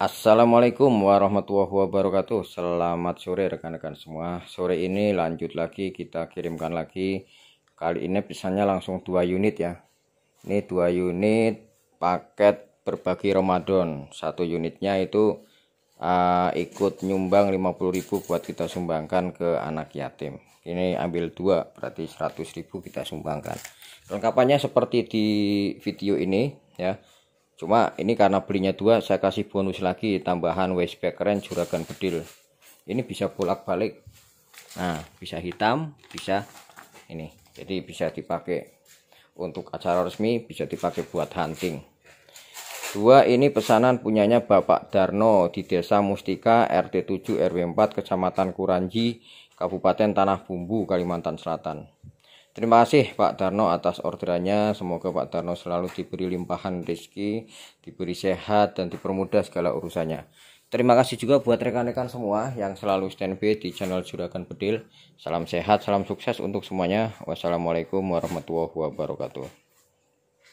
Assalamualaikum warahmatullahi wabarakatuh Selamat sore rekan-rekan semua Sore ini lanjut lagi kita kirimkan lagi Kali ini pisahnya langsung dua unit ya Ini dua unit paket berbagi Ramadan Satu unitnya itu uh, ikut nyumbang 50.000 buat kita sumbangkan ke anak yatim Ini ambil dua berarti 100.000 kita sumbangkan Lengkapannya seperti di video ini ya Cuma ini karena belinya dua saya kasih bonus lagi tambahan bag keren juragan bedil. Ini bisa bolak-balik. Nah, bisa hitam, bisa ini. Jadi bisa dipakai untuk acara resmi, bisa dipakai buat hunting. Dua ini pesanan punyanya Bapak Darno di Desa Mustika RT 7 RW 4 Kecamatan Kuranji, Kabupaten Tanah Bumbu, Kalimantan Selatan. Terima kasih Pak Darno atas orderannya. Semoga Pak Darno selalu diberi limpahan rezeki, diberi sehat dan dipermudah segala urusannya. Terima kasih juga buat rekan-rekan semua yang selalu standby di channel Juragan Bedil. Salam sehat, salam sukses untuk semuanya. Wassalamualaikum warahmatullahi wabarakatuh.